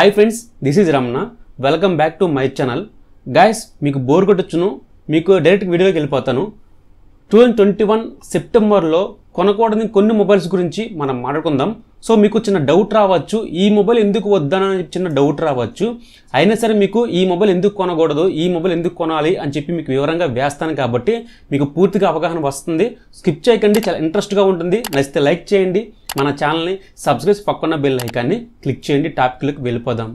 hi friends this is Ramana welcome back to my channel guys మీకు bore కొట్టొచ్చును మీకు direct వీడియోకి వెళ్ళిపోతాను టూ థౌజండ్ ట్వంటీ వన్ సెప్టెంబర్లో కొనకూడని కొన్ని మొబైల్స్ గురించి మనం మాట్లాడుకుందాం సో మీకు చిన్న డౌట్ రావచ్చు ఈ మొబైల్ ఎందుకు వద్దానని చిన్న డౌట్ రావచ్చు అయినా సరే మీకు ఈ మొబైల్ ఎందుకు కొనకూడదు ఈ మొబైల్ ఎందుకు కొనాలి అని చెప్పి మీకు వివరంగా వేస్తాను కాబట్టి మీకు పూర్తిగా అవగాహన వస్తుంది స్కిప్ చేయకండి చాలా ఇంట్రెస్ట్గా ఉంటుంది నచ్చితే లైక్ చేయండి మన ఛానల్ని సబ్స్క్రైబ్ పక్కన బెల్ ఐకాన్ని క్లిక్ చేయండి టాపిక్లకు వెళ్ళిపోదాం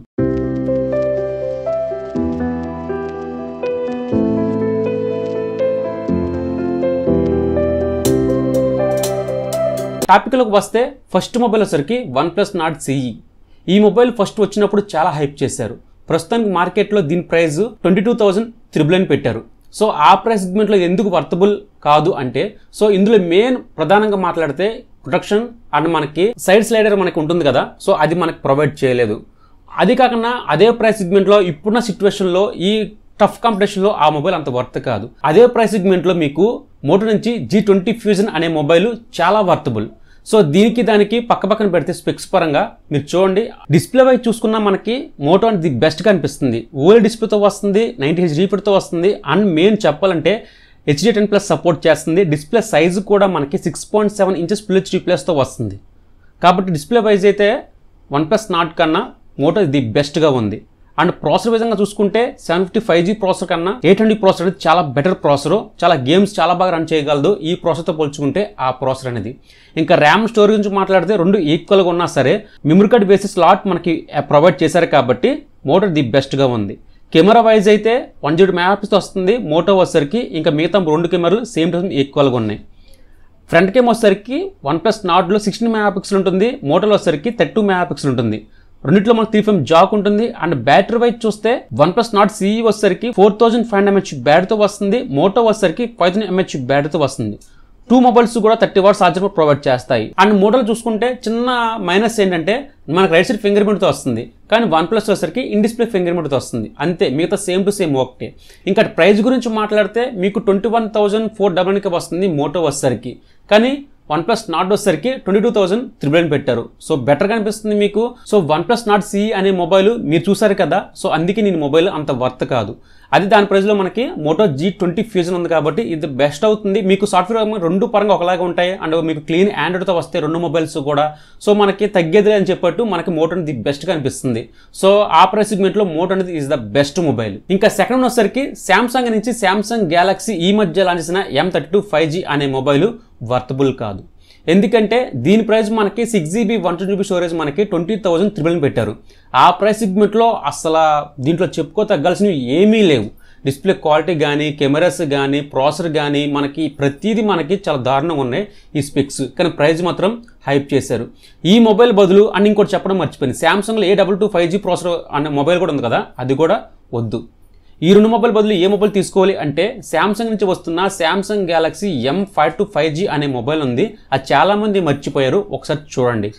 టాపిక్లకు వస్తే ఫస్ట్ మొబైల్ వచ్చరికి వన్ ప్లస్ నాట్ సిఈ ఈ మొబైల్ ఫస్ట్ వచ్చినప్పుడు చాలా హైప్ చేశారు ప్రస్తుతానికి మార్కెట్లో దీని price twenty two thousand triple అని పెట్టారు సో ఆ ప్రైస్ సెగ్మెంట్లో ఎందుకు వర్తబుల్ కాదు అంటే సో ఇందులో మెయిన్ ప్రధానంగా మాట్లాడితే ప్రొటెక్షన్ అండ్ మనకి సైడ్ స్లైడర్ మనకి ఉంటుంది కదా సో అది మనకి ప్రొవైడ్ చేయలేదు అది కాకుండా అదే ప్రైస్ సెగ్మెంట్లో ఇప్పుడున్న సిచ్యువేషన్లో ఈ టఫ్ కాంపిటీషన్లో ఆ మొబైల్ అంత వర్త్ కాదు అదే ప్రైస్ సెగ్మెంట్లో మీకు మోటో నుంచి జీ ట్వంటీ ఫ్యూజన్ అనే మొబైల్ చాలా వర్తబుల్ సో దీనికి దానికి పక్క పక్కన పెడితే స్పెక్స్ పరంగా మీరు చూడండి డిస్ప్లే వైజ్ చూసుకున్నా మనకి మోటో అనేది ది బెస్ట్గా అనిపిస్తుంది ఓఎల్ డిస్ప్లేతో వస్తుంది నైన్టీ హెచ్ రీపీట్తో వస్తుంది అండ్ మెయిన్ చెప్పాలంటే హెచ్డి టెన్ ప్లస్ సపోర్ట్ చేస్తుంది డిస్ప్లే సైజు కూడా మనకి six point seven inches full HD ప్లస్తో వస్తుంది కాబట్టి డిస్ప్లే వైజ్ అయితే వన్ ప్లస్ నాట్ కన్నా మోటో ది బెస్ట్గా ఉంది అండ్ ప్రాసెసర్ విధంగా చూసుకుంటే seven fifty five G processor కన్నా ఎయిట్ హండ్రెడ్ ప్రాసెసర్ అనేది చాలా బెటర్ ప్రాసెసర్ చాలా గేమ్స్ చాలా బాగా రన్ చేయగలదు ఈ ప్రాసెసర్తో పోల్చుకుంటే ఆ ప్రాసెసర్ అనేది ఇంకా ర్యామ్ స్టోరీ గురించి మాట్లాడితే రెండు ఈక్వల్గా ఉన్నా సరే మెమరీ కార్డ్ బేసిస్ స్లాట్ మనకి ప్రొవైడ్ చేశారు కాబట్టి మోటర్ ది బెస్ట్గా ఉంది కెమెరా వైజ్ అయితే వన్ జీడ్ మ్యాప్స్తో వస్తుంది మోటో వచ్చేసరికి ఇంకా మిగతా రెండు కెమెరాలు సేమ్ టైం ఈక్వల్గా ఉన్నాయి ఫ్రంట్ కెమ్ వచ్చేసరికి వన్ ప్లస్ నాట్లో సిక్స్టీన్ మెగా పిక్సెల్ ఉంటుంది మోటోలో వచ్చేసరికి థర్టీ టూ మెగా పిక్సెల్ ఉంటుంది రెండిట్లో మనకు త్రీ ఫైవ్ జాక్ ఉంటుంది అండ్ బ్యాటరీ వైజ్ చూస్తే వన్ ప్లస్ నాట్ సిఈ వచ్చేసరికి ఫోర్ థౌసండ్ ఫైవ్ ఎంహెచ్ బ్యాటరీతో వస్తుంది మోటో వచ్చేసరికి ఫైవ్ థౌసండ్ ఎంహెచ్ బ్యాటరీతో వస్తుంది టూ మొబైల్స్ కూడా థర్టీ వాట్స్ ఛార్జర్ ప్రొవైడ్ చేస్తాయి అండ్ మోడల్ చూసుకుంటే చిన్న మైనస్ ఏంటంటే మనకు రైట్ సైడ్ ఫింగర్ ప్రింట్తో వస్తుంది కానీ వన్ ప్లస్ వచ్చేసరికి ఇన్ డిస్ప్లే ఫింగర్ ప్రింట్తో వస్తుంది అంతే మిగతా సేమ్ టు సేమ్ ఒకటే ఇంకా ప్రైస్ గురించి మాట్లాడితే మీకు ట్వంటీ వన్ థౌసండ్ ఫోర్ డబల్కి వస్తుంది మోటో వచ్చేసరికి కానీ వన్ ప్లస్ నాట్ వచ్చేసరికి ట్వంటీ టూ థౌసండ్ త్రిబుల్ పెట్టారు సో బెటర్ కనిపిస్తుంది మీకు so OnePlus Nord CE అనే మొబైల్ మీరు చూసారు కదా సో అందుకే నేను మొబైల్ అంత వర్త్ కాదు అది దాని ప్రైజ్లో మనకి మోటో జీ ట్వంటీ ఫ్యూజన్ ఉంది కాబట్టి ఇది బెస్ట్ అవుతుంది మీకు సాఫ్ట్వేర్ రెండు పరంగా ఒకలాగా ఉంటాయి అండ్ మీకు క్లీన్ ఆండ్రాయిడ్తో వస్తే రెండు మొబైల్స్ కూడా సో మనకి తగ్గేది అని చెప్పట్టు మనకి మోటో అనేది బెస్ట్గా అనిపిస్తుంది సో ఆ ప్రైస్ సెగ్మెంట్లో మోటో అనేది ఈజ్ ద బెస్ట్ మొబైల్ ఇంకా సెకండ్ వచ్చేసరికి శాంసంగ్ నుంచి శాంసంగ్ గ్యాలక్సీ ఈ మధ్య launch M thirty two five G అనే మొబైల్ వర్తబుల్ కాదు ఎందుకంటే దీని ప్రైస్ మనకి six GB one two GB storage మనకి ట్వంటీ థౌసండ్ త్రిబుల్ పెట్టారు ఆ ప్రైస్ సిగ్మెంట్లో అసలు దీంట్లో చెప్పుకో తగ్గాల్సినవి ఏమీ లేవు డిస్ప్లే క్వాలిటీ కానీ కెమెరాస్ కానీ ప్రాసెసర్ కానీ మనకి ప్రతిదీ మనకి చాలా దారుణంగా ఉన్నాయి ఈ స్పెక్స్ కానీ ప్రైస్ మాత్రం హైప్ చేశారు ఈ మొబైల్ బదులు అని ఇంకోటి చెప్పడం మర్చిపోయింది శాంసంగ్లో A double two five G processor అనే మొబైల్ కూడా ఉంది కదా అది కూడా వద్దు ఈ రెండు మొబైల్ బదులు ఏ మొబైల్ తీసుకోవాలి అంటే శాంసంగ్ నుంచి వస్తున్న Samsung Galaxy M five two five G అనే మొబైల్ ఉంది అది చాలామంది మర్చిపోయారు ఒకసారి చూడండి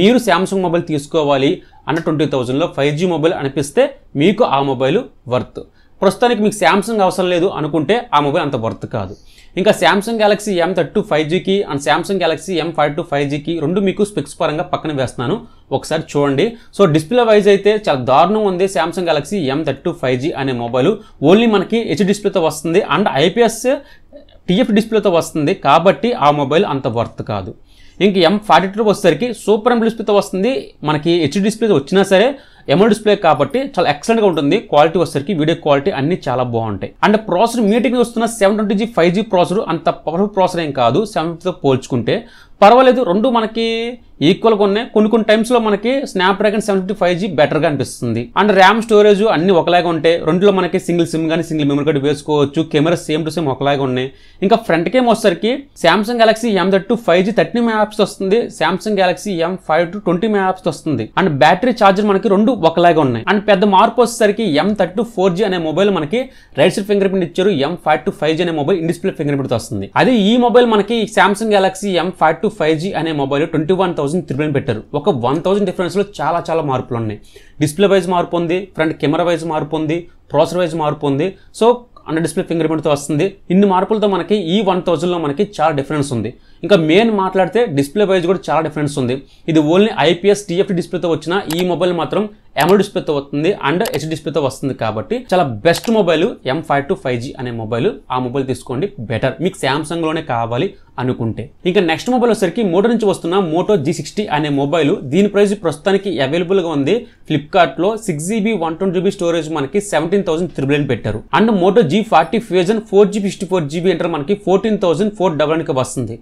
మీరు శాంసంగ్ మొబైల్ తీసుకోవాలి అన్న ట్వంటీ థౌజండ్లో ఫైవ్ జీ మొబైల్ అనిపిస్తే మీకు ఆ మొబైల్ వర్త్ ప్రస్తుతానికి మీకు శాంసంగ్ అవసరం లేదు అనుకుంటే ఆ మొబైల్ అంత వర్త్ కాదు ఇంకా Samsung Galaxy M thirty five జీకి and Samsung Galaxy M five two five జీకి రెండు మీకు స్పెక్స్ పరంగా పక్కన వేస్తున్నాను ఒకసారి చూడండి సో డిస్ప్లే వైజ్ అయితే చాలా దారుణం ఉంది Samsung Galaxy M thirty five G అనే మొబైల్ ఓన్లీ మనకి హెచ్ డిస్ప్లేతో వస్తుంది అండ్ ఐపీఎస్ టీఎఫ్ డిస్ప్లేతో వస్తుంది కాబట్టి ఆ మొబైల్ అంత వర్త్ కాదు ఇంక ఎం ఫార్టీ టూ వచ్చేసరికి సూపర్ డిస్ప్లేతో వస్తుంది మనకి హెచ్ డిస్ప్లే వచ్చినా సరే ఎమల్ డిస్ప్లే కాబట్టి చాలా ఎక్సలెంట్గా ఉంటుంది క్వాలిటీ వచ్చేసరికి వీడియో క్వాలిటీ అన్ని చాలా బాగుంటాయి అండ్ ప్రాసెసర్ మీటింగ్ వస్తున్న seven twenty G five G processor అంత పవర్ఫుల్ ప్రాసెసర్ ఏం కాదు సెవెన్ పోల్చుకుంటే పర్వాలేదు రెండు మనకి ఈక్వల్గా ఉన్నాయి కొన్ని కొన్ని టైమ్స్లో మనకి స్నాప్డ్రాగన్ సెవెంటీ ఫైవ్ జీ బెటర్గా అనిపిస్తుంది అండ్ ర్యామ్ స్టోరేజ్ అన్ని ఒకలాగా ఉంటాయి రెండులో మనకి సింగిల్ సిమ్ కానీ సింగిల్ మెమరీ కార్డు వేసుకోవచ్చు కెమెరా సేమ్ టు సేమ్ ఒకలాగా ఉన్నాయి ఇంకా ఫ్రంట్ కేమ్ వచ్చేసరికి Samsung Galaxy M thirty five G thirty maps వస్తుంది Samsung Galaxy M five two twenty maps వస్తుంది అండ్ బ్యాటరీ ఛార్జర్ మనకి రెండు ఒకలాగా ఉన్నాయి అండ్ పెద్ద మార్పు వచ్చేసరికి ఎం థర్టీ ఫోర్ జీ అనే మొబైల్ మనకి రైట్ సైడ్ ఫింగర్ ప్రింట్ ఇచ్చారు M five two five G అనే mobile in display finger fingerprint వస్తుంది అదే ఈ మొబైల్ మనకి Samsung Galaxy M five two five G అనే mobile twenty one thousand triple పెట్టారు ఒక వన్ థౌసండ్ డిఫరెన్స్లో చాలా చాలా మార్పులు ఉన్నాయి డిస్ప్లే వైజ్ మార్పు ఉంది ఫ్రంట్ కెమెరా వైజ్ మార్పు ఉంది ప్రాసెసర్ వైజ్ మార్పు ఉంది సో అండర్ డిస్ప్లే ఫింగర్ ప్రింట్తో వస్తుంది ఇన్ని మార్పులతో మనకి ఈ వన్ థౌజండ్లో మనకి చాలా డిఫరెన్స్ ఉంది ఇంకా మెయిన్ మాట్లాడితే డిస్ప్లే వైజ్ కూడా చాలా డిఫరెన్స్ ఉంది ఇది ఓన్లీ ఐపీఎస్ టీఎఫ్టీ డిస్ప్లేతో వచ్చిన ఈ మొబైల్ మాత్రం ఎమల్ డిస్ప్లేతో వస్తుంది అండ్ హెచ్ డిస్ప్లేతో వస్తుంది కాబట్టి చాలా best mobile M five two five G అనే మొబైల్ ఆ మొబైల్ తీసుకోండి బెటర్ మీకు సామ్సంగ్లోనే కావాలి అనుకుంటే ఇంకా నెక్స్ట్ మొబైల్ వచ్చేసరికి మోటో నుంచి వస్తున్న మోటో జీ సిక్స్టీ అనే మొబైల్ దీని ప్రైస్ ప్రస్తుతానికి అవైలబుల్గా ఉంది ఫ్లిప్కార్ట్లో six GB one twenty GB storage మనకి సెవెంటీన్ థౌసండ్ త్రిబుల్ అని పెట్టారు and Moto G forty fusion four GB sixty four GB అంటే మనకి ఫోర్టీన్ థౌసండ్ ఫోర్ డబల్ వస్తుంది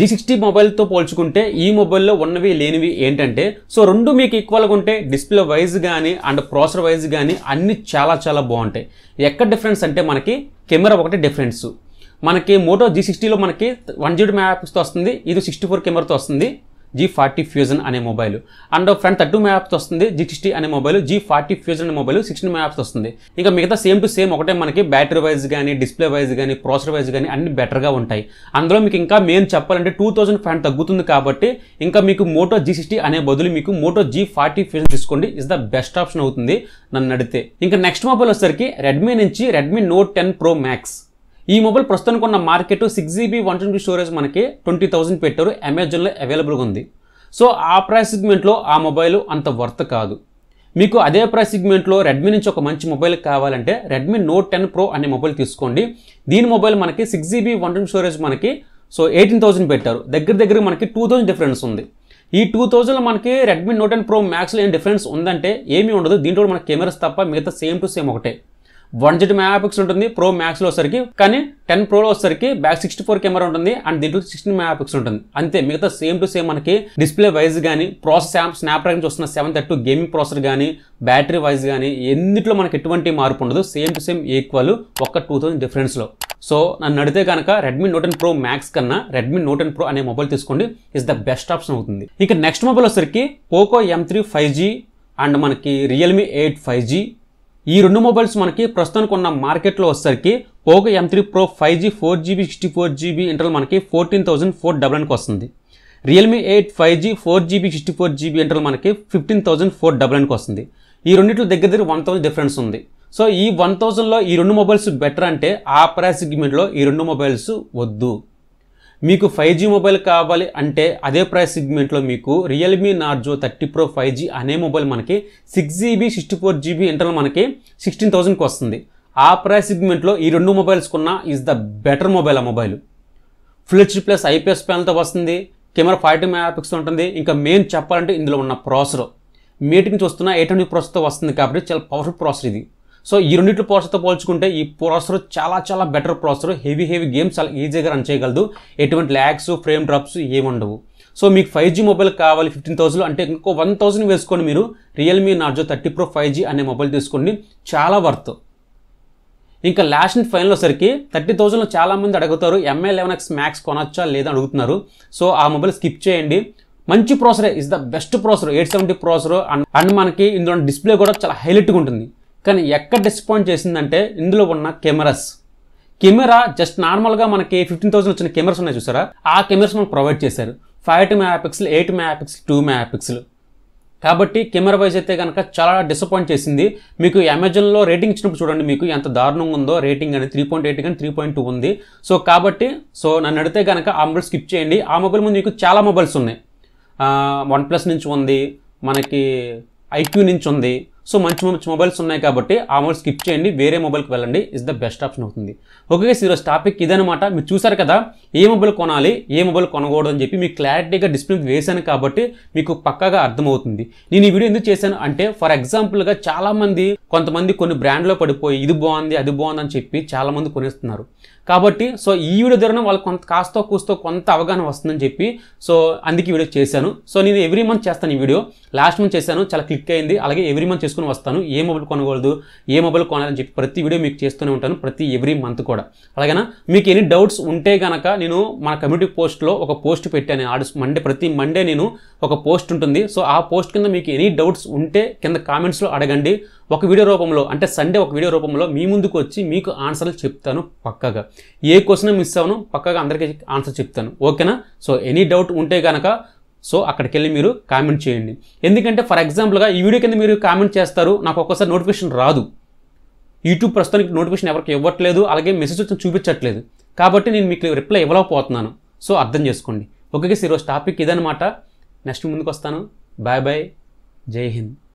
జీ సిక్స్టీ మొబైల్తో పోల్చుకుంటే ఈ మొబైల్లో ఉన్నవి లేనివి ఏంటంటే సో రెండు మీకు ఈక్వల్గా ఉంటే డిస్ప్లే వైజ్ కానీ అండ్ ప్రాసెసర్ వైజ్ కానీ అన్నీ చాలా చాలా బాగుంటాయి ఎక్కడ డిఫరెన్స్ అంటే మనకి కెమెరా ఒకటి డిఫరెన్స్ మనకి మోటో జీ సిక్స్టీలో మనకి వన్ జీబీ మెగా పిక్స్తో వస్తుంది ఇది సిక్స్టీ ఫోర్ కెమెరాతో వస్తుంది జీ ఫార్టీ ఫ్యూజన్ అనే mobile and front thirty maps వస్తుంది జీ సిక్స్టీ అనే మొబైల్ జీ ఫార్టీ ఫ్యూజన్ అనే మొబైల్ సిక్స్టీన్ మ్యాప్స్ వస్తుంది ఇంకా మిగతా సేమ్ టు సేమ్ ఒకటే మనకి బ్యాటరీ వైజ్ కానీ డిస్ప్లే వైజ్ కానీ ప్రాసెసర్ వైజ్ కానీ అన్ని బెటర్గా ఉంటాయి అందులో మీకు ఇంకా మెయిన్ చెప్పాలంటే టూ థౌసండ్ ఫ్యాన్ తగ్గుతుంది కాబట్టి ఇంకా మీకు మోటో జీ సిక్స్టీ అనే బదులు మీకు మోటో జీ ఫార్టీ ఫ్యూజన్ తీసుకోండి ఇస్ ద బెస్ట్ ఆప్షన్ అవుతుంది నన్ను అడిగితే ఇంకా నెక్స్ట్ మొబైల్ వచ్చేసరికి రెడ్మీ నుంచి Redmi Note ten pro max ఈ మొబైల్ ప్రస్తుతానికి ఉన్న market six GB one twenty storage మనకి ట్వంటీ థౌసండ్ పెట్టారు అమెజాన్లో అవైలబుల్గా ఉంది సో ఆ ప్రైస్ సిగ్మెంట్లో ఆ మొబైల్ అంత వర్త్ కాదు మీకు అదే ప్రైస్ సిగ్మెంట్లో రెడ్మీ నుంచి ఒక మంచి మొబైల్ కావాలంటే రెడ్మీ నోట్ టెన్ ప్రో అనే మొబైల్ తీసుకోండి దీని మొబైల్ మనకి six GB one twenty storage మనకి సో ఎయిటీన్ థౌసండ్ పెట్టారు దగ్గర దగ్గర మనకి టూ థౌసండ్ డిఫరెన్స్ ఉంది ఈ టూ థౌజండ్లో మనకి రెడ్మీ నోట్ టెన్ ప్రో మ్యాక్స్లో ఏం డిఫరెన్స్ ఉందంటే ఏమీ ఉండదు దీంట్లో మనకి కెమెరాస్ తప్ప మిగతా సేమ్ టు సేమ్ ఒకటే వన్ జీటీ మెగాపిక్స్ ఉంటుంది ప్రో మ్యాక్స్లో వచ్చరికి కానీ టెన్ ప్రోలో వచ్చరికి బ్యాక్ సిక్స్టీ ఫోర్ కెమెరా ఉంటుంది అండ్ దీంట్లో సిక్స్టీన్ మెగాపిక్స్ ఉంటుంది అంతే మిగతా సేమ్ టు సేమ్ మనకి డిస్ప్లే వైజ్ కానీ ప్రాసెస్ స్నాప్ డ్రాగన్ వస్తున్న సెవెన్ థర్టీ గేమింగ్ ప్రాసెసర్ కానీ బ్యాటరీ వైజ్ కానీ ఎన్నిట్లో మనకి ఎటువంటి మార్పు ఉండదు సేమ్ టు సేమ్ ఈక్వల్ ఒక టూ థౌసండ్ డిఫరెన్స్లో సో నన్ను నడితే కనుక Redmi Note and pro max కన్నా రెడ్మీ నోట్ అండ్ ప్రో అనే మొబైల్ తీసుకోండి ఇస్ ద బెస్ట్ ఆప్షన్ అవుతుంది ఇక నెక్స్ట్ మొబైల్ వచ్చరికి Poco M three five G and మనకి రియల్మీ ఎయిట్ ఫైవ్ జీ ఈ రెండు మొబైల్స్ మనకి ప్రస్తుతానికి ఉన్న మార్కెట్లో వచ్చేసరికి Poco M three pro five G four GB sixty four GB interval మనకి ఫోర్టీన్ థౌసండ్ ఫోర్ డబల్ నైన్కి వస్తుంది Realme eight five G four GB sixty four GB interval మనకి ఫిఫ్టీన్ థౌసండ్ ఫోర్ డబల్ నైన్కి వస్తుంది ఈ రెండింటిలో దగ్గర దగ్గర వన్ థౌసండ్ డిఫరెన్స్ ఉంది సో ఈ వన్ థౌసండ్లో ఈ రెండు మొబైల్స్ బెటర్ అంటే ఆ ప్రైస్ సెగ్మెంట్లో ఈ రెండు మొబైల్స్ వద్దు మీకు ఫైవ్ జీ మొబైల్ కావాలి అంటే అదే ప్రైస్ సిగ్మెంట్లో మీకు Realme Narzo thirty pro five G అనే మొబైల్ మనకి six GB sixty four GB internal మనకి సిక్స్టీన్ థౌసండ్కి వస్తుంది ఆ ప్రైస్ సిగ్మెంట్లో ఈ రెండు మొబైల్స్ కొన్న ఈజ్ ద బెటర్ మొబైల్ ఆ మొబైల్ హెచ్ ప్లస్ ఐపీఎస్ ప్యాన్తో వస్తుంది కెమెరా ఫార్టీ మెగాపిక్స్ ఉంటుంది ఇంకా మెయిన్ చెప్పాలంటే ఇందులో ఉన్న ప్రాసెసర్ మీటింగ్ చూస్తున్న ఎయిట్ హండ్రెడ్ ప్రాసెసర్తో వస్తుంది కాబట్టి చాలా పవర్ఫుల్ ప్రాసర్ ఇది సో ఈ రెండింటి ప్రాసెస్తో పోల్చుకుంటే ఈ ప్రాసెసర్ చాలా చాలా better processor heavy heavy games చాలా ఈజీగా రన్ చేయగలదు ఎటువంటి ల్యాగ్స్ ఫ్రేమ్ డ్రాప్స్ ఏముండవు సో మీకు ఫైవ్ జీ మొబైల్ కావాలి ఫిఫ్టీన్ థౌసండ్ అంటే ఇంకో వన్ థౌసండ్ వేసుకొని మీరు Realme Narzo thirty pro five G అనే మొబైల్ తీసుకోండి చాలా వర్త్ ఇంకా లాస్ట్ అండ్ ఫైనల్ వచ్చరికి థర్టీ చాలా చాలామంది అడుగుతారు ఎంఐ లెవెన్ ఎక్స్ మ్యాక్స్ కొనొచ్చా లేదా అడుగుతున్నారు సో ఆ మొబైల్ స్కిప్ చేయండి మంచి ప్రాసెసరే is the best processor eight seventy processor and and మనకి ఇందులో డిస్ప్లే కూడా చాలా హైలైట్గా ఉంటుంది కానీ ఎక్కడ డిసప్పాయింట్ చేసిందంటే ఇందులో ఉన్న కెమెరాస్ కెమెరా జస్ట్ నార్మల్గా మనకి ఫిఫ్టీన్ థౌసండ్ వచ్చిన కెమెరాస్ ఉన్నాయి చూసారా ఆ కెమెరాస్ మనకు ప్రొవైడ్ చేశారు five two megapixel eight megapixel two megapixel కాబట్టి కెమెరా వైజ్ అయితే కనుక చాలా డిసప్పాయింట్ చేసింది మీకు అమెజాన్లో రేటింగ్ ఇచ్చినప్పుడు చూడండి మీకు ఎంత దారుణంగా ఉందో రేటింగ్ అనేది త్రీ పాయింట్ ఎయిట్ కానీ త్రీ పాయింట్ టూ ఉంది సో కాబట్టి సో నన్ను అడిగితే కనుక ఆ మొబైల్ స్కిప్ చేయండి ఆ మొబైల్ ముందు మీకు చాలా మొబైల్స్ ఉన్నాయి వన్ ప్లస్ నుంచి ఉంది మనకి ఐక్యూ నుంచి ఉంది సో మంచి మంచి మొబైల్స్ ఉన్నాయి కాబట్టి ఆ మొబైల్ స్కిప్ చేయండి వేరే మొబైల్కి వెళ్ళండి ఇస్ ద బెస్ట్ ఆప్షన్ అవుతుంది ఓకే ఈరోజు టాపిక్ ఇదనమాట మీరు చూసారు కదా ఏ మొబైల్ కొనాలి ఏ మొబైల్ కొనకూడదు అని చెప్పి మీకు క్లారిటీగా డిస్ప్లే వేశాను కాబట్టి మీకు పక్కాగా అర్థమవుతుంది నేను ఈ వీడియో ఎందుకు చేశాను అంటే ఫర్ ఎగ్జాంపుల్గా చాలామంది కొంతమంది కొన్ని బ్రాండ్లో పడిపోయి ఇది బాగుంది అది బాగుంది అని చెప్పి చాలామంది కొనేస్తున్నారు కాబట్టి సో ఈ వీడియో ద్వారా వాళ్ళకి కొంత కాస్తో కూస్తో కొంత అవగాహన వస్తుందని చెప్పి సో అందుకే వీడియో చేశాను సో నేను ఎవ్రీ మంత్ చేస్తాను ఈ వీడియో లాస్ట్ మంత్ చేశాను చాలా క్లిక్ అయింది అలాగే ఎవ్రీ మంత్ తీసుకుని వస్తాను ఏ మొబైల్ కొనకూడదు ఏ మొబైల్ కొనాలని చెప్పి ప్రతి వీడియో మీకు చేస్తూనే ఉంటాను ప్రతి ఎవ్రీ మంత్ కూడా అలాగైనా మీకు ఎనీ డౌట్స్ ఉంటే కనుక నేను మన కమ్యూనిటీ పోస్ట్లో ఒక పోస్ట్ పెట్టాను ఆడు మండే ప్రతి మండే నేను ఒక పోస్ట్ ఉంటుంది సో ఆ పోస్ట్ కింద మీకు ఎనీ డౌట్స్ ఉంటే కింద కామెంట్స్లో అడగండి ఒక వీడియో రూపంలో అంటే సండే ఒక వీడియో రూపంలో మీ ముందుకు వచ్చి మీకు ఆన్సర్లు చెప్తాను పక్కగా ఏ క్వశ్చన్ మిస్ అవ్వను పక్కగా అందరికీ ఆన్సర్ చెప్తాను ఓకేనా సో ఎనీ డౌట్ ఉంటే కనుక సో అక్కడికి వెళ్ళి మీరు కామెంట్ చేయండి ఎందుకంటే ఫర్ ఎగ్జాంపుల్గా ఈ వీడియో కింద మీరు కామెంట్ చేస్తారు నాకు ఒక్కసారి నోటిఫికేషన్ రాదు యూట్యూబ్ ప్రస్తుతానికి నోటిఫికేషన్ ఎవరికి ఇవ్వట్లేదు అలాగే మెసేజ్ వచ్చి చూపించట్లేదు కాబట్టి నేను మీకు రిప్లై ఇవ్వలేకపోతున్నాను సో అర్థం చేసుకోండి ఓకే ఈరోజు టాపిక్ ఇదనమాట నెక్స్ట్ ముందుకు వస్తాను బాయ్ బాయ్ జై హింద్